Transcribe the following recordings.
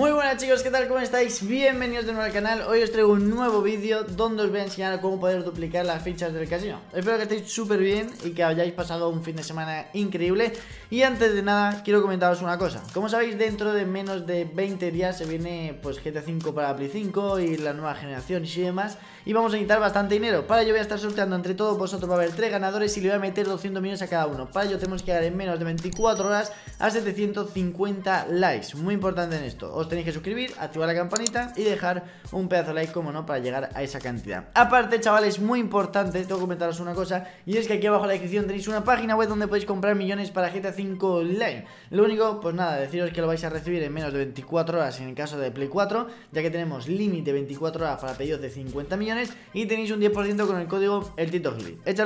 Muy buenas chicos, ¿qué tal? ¿Cómo estáis? Bienvenidos de nuevo al canal Hoy os traigo un nuevo vídeo donde os voy a enseñar cómo poder duplicar las fichas del casino Espero que estéis súper bien y que hayáis pasado un fin de semana increíble Y antes de nada, quiero comentaros una cosa Como sabéis, dentro de menos de 20 días se viene pues GTA 5 para Play 5 y la nueva generación y demás Y vamos a necesitar bastante dinero Para ello voy a estar sorteando entre todos vosotros, va a haber 3 ganadores y le voy a meter 200 millones a cada uno Para ello tenemos que llegar en menos de 24 horas a 750 likes Muy importante en esto, tenéis que suscribir, activar la campanita y dejar un pedazo de like, como no, para llegar a esa cantidad. Aparte, chavales, muy importante, tengo que comentaros una cosa, y es que aquí abajo en la descripción tenéis una página web donde podéis comprar millones para GTA 5 Online. Lo único, pues nada, deciros que lo vais a recibir en menos de 24 horas en el caso de Play 4, ya que tenemos límite 24 horas para pedidos de 50 millones y tenéis un 10% con el código el Tito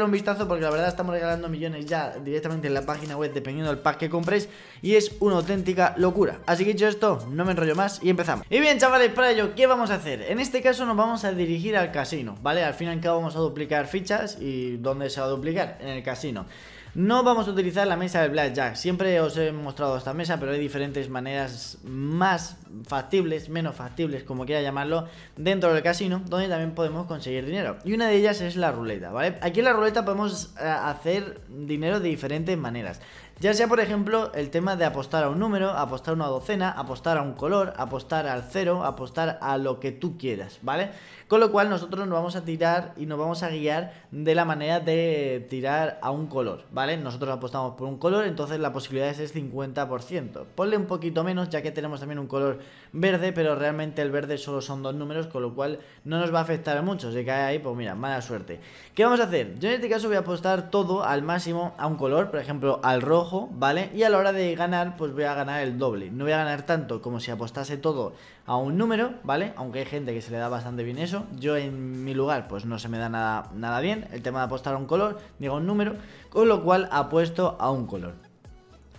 un vistazo porque la verdad estamos regalando millones ya directamente en la página web dependiendo del pack que compréis y es una auténtica locura. Así que dicho esto, no me enrollo más y empezamos Y bien chavales, para ello, ¿qué vamos a hacer? En este caso nos vamos a dirigir al casino, ¿vale? Al fin y al vamos a duplicar fichas y ¿dónde se va a duplicar? En el casino no vamos a utilizar la mesa del Blackjack. Siempre os he mostrado esta mesa, pero hay diferentes maneras más factibles, menos factibles, como quiera llamarlo, dentro del casino, donde también podemos conseguir dinero. Y una de ellas es la ruleta, ¿vale? Aquí en la ruleta podemos eh, hacer dinero de diferentes maneras. Ya sea, por ejemplo, el tema de apostar a un número, apostar a una docena, apostar a un color, apostar al cero, apostar a lo que tú quieras, ¿vale? Con lo cual nosotros nos vamos a tirar y nos vamos a guiar de la manera de tirar a un color, ¿vale? Nosotros apostamos por un color, entonces la posibilidad es el 50%. Ponle un poquito menos, ya que tenemos también un color verde, pero realmente el verde solo son dos números, con lo cual no nos va a afectar mucho. Si cae ahí, pues mira, mala suerte. ¿Qué vamos a hacer? Yo en este caso voy a apostar todo al máximo a un color, por ejemplo, al rojo ¿vale? Y a la hora de ganar, pues voy a ganar el doble. No voy a ganar tanto como si apostase todo a un número, ¿vale? Aunque hay gente que se le da bastante bien eso. Yo en mi lugar, pues no se me da nada, nada bien. El tema de apostar a un color, digo un número, con lo cual apuesto a un color.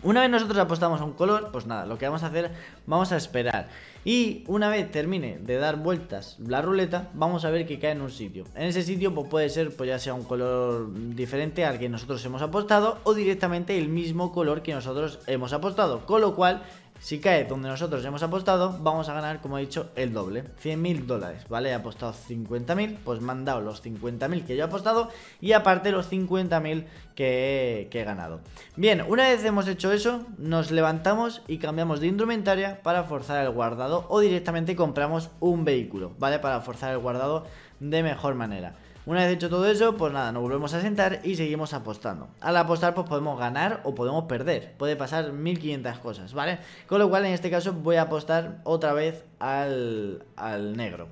Una vez nosotros apostamos a un color, pues nada, lo que vamos a hacer, vamos a esperar. Y una vez termine de dar vueltas la ruleta, vamos a ver que cae en un sitio. En ese sitio pues puede ser pues ya sea un color diferente al que nosotros hemos apostado o directamente el mismo color que nosotros hemos apostado. Con lo cual si cae donde nosotros hemos apostado, vamos a ganar, como he dicho, el doble. 100.000 dólares, ¿vale? He apostado 50.000, pues me han dado los 50.000 que yo he apostado y aparte los 50.000 que, que he ganado. Bien, una vez hemos hecho eso, nos levantamos y cambiamos de indumentaria para forzar el guardado o directamente compramos un vehículo, ¿vale? Para forzar el guardado de mejor manera. Una vez hecho todo eso, pues nada, nos volvemos a sentar y seguimos apostando. Al apostar, pues podemos ganar o podemos perder. Puede pasar 1500 cosas, ¿vale? Con lo cual, en este caso, voy a apostar otra vez al, al negro.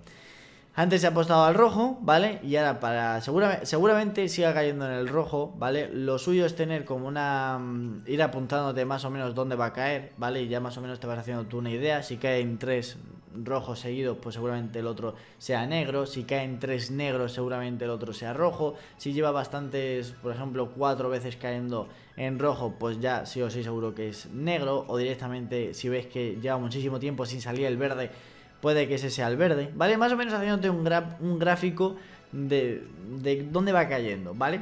Antes he apostado al rojo, ¿vale? Y ahora para... Seguramente, seguramente siga cayendo en el rojo, ¿vale? Lo suyo es tener como una... Mm, ir apuntándote más o menos dónde va a caer, ¿vale? Y ya más o menos te vas haciendo tú una idea. Si cae en tres... Rojo seguidos, pues seguramente el otro sea negro. Si caen tres negros, seguramente el otro sea rojo. Si lleva bastantes, por ejemplo, cuatro veces cayendo en rojo, pues ya sí o sí seguro que es negro. O directamente, si ves que lleva muchísimo tiempo sin salir el verde, puede que ese sea el verde. ¿Vale? Más o menos haciéndote un, un gráfico de, de dónde va cayendo, ¿vale?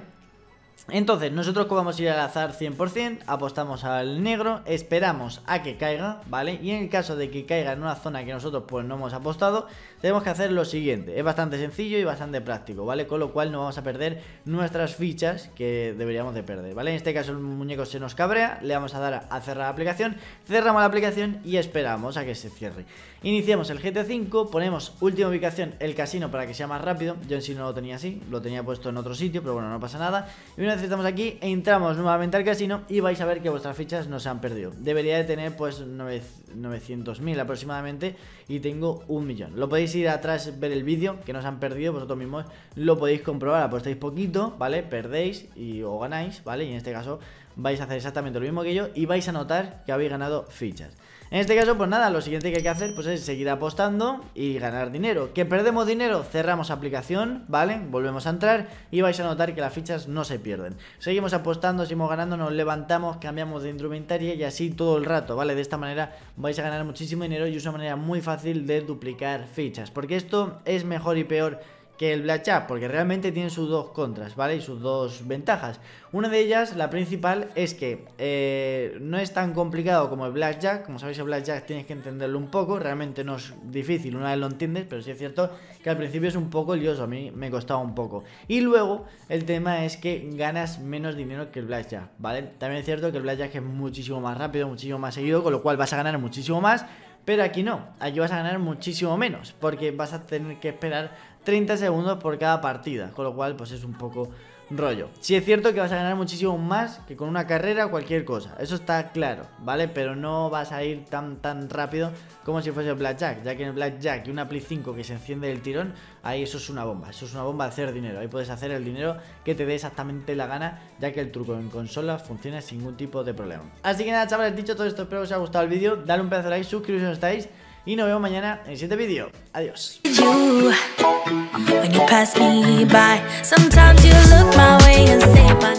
Entonces, nosotros como vamos a ir al azar 100%, apostamos al negro, esperamos a que caiga, ¿vale? Y en el caso de que caiga en una zona que nosotros pues no hemos apostado, tenemos que hacer lo siguiente. Es bastante sencillo y bastante práctico, ¿vale? Con lo cual no vamos a perder nuestras fichas que deberíamos de perder, ¿vale? En este caso el muñeco se nos cabrea, le vamos a dar a cerrar la aplicación, cerramos la aplicación y esperamos a que se cierre. Iniciamos el GT5, ponemos última ubicación el casino para que sea más rápido. Yo en sí no lo tenía así, lo tenía puesto en otro sitio, pero bueno, no pasa nada. Y una estamos aquí, entramos nuevamente al casino y vais a ver que vuestras fichas no se han perdido. Debería de tener pues 900.000 aproximadamente y tengo un millón. Lo podéis ir atrás, ver el vídeo, que no se han perdido, vosotros mismos lo podéis comprobar. Apostáis poquito, ¿vale? Perdéis y o ganáis, ¿vale? Y en este caso vais a hacer exactamente lo mismo que yo y vais a notar que habéis ganado fichas. En este caso, pues nada, lo siguiente que hay que hacer pues es seguir apostando y ganar dinero. Que perdemos dinero, cerramos aplicación, ¿vale? Volvemos a entrar y vais a notar que las fichas no se pierden. Seguimos apostando, seguimos ganando, nos levantamos, cambiamos de instrumentaria y así todo el rato, ¿vale? De esta manera vais a ganar muchísimo dinero y es una manera muy fácil de duplicar fichas. Porque esto es mejor y peor que el Blackjack, porque realmente tiene sus dos contras, ¿vale? Y sus dos ventajas. Una de ellas, la principal, es que eh, no es tan complicado como el Blackjack. Como sabéis, el Blackjack tienes que entenderlo un poco. Realmente no es difícil, una vez lo entiendes, pero sí es cierto que al principio es un poco lioso. A mí me costaba un poco. Y luego, el tema es que ganas menos dinero que el Blackjack, ¿vale? También es cierto que el Blackjack es muchísimo más rápido, muchísimo más seguido, con lo cual vas a ganar muchísimo más pero aquí no, aquí vas a ganar muchísimo menos, porque vas a tener que esperar 30 segundos por cada partida, con lo cual pues es un poco rollo. si es cierto que vas a ganar muchísimo más que con una carrera o cualquier cosa, eso está claro, ¿vale? Pero no vas a ir tan tan rápido como si fuese el Blackjack, ya que en el Blackjack y una Play 5 que se enciende del tirón, ahí eso es una bomba, eso es una bomba de hacer dinero, ahí puedes hacer el dinero que te dé exactamente la gana, ya que el truco en consola funciona sin ningún tipo de problema. Así que nada chavales, dicho todo esto, espero que os haya gustado el vídeo, dale un pedazo de like, suscribiros si no estáis, y nos vemos mañana en el siguiente vídeo. Adiós. When you pass me by Sometimes you look my way and say my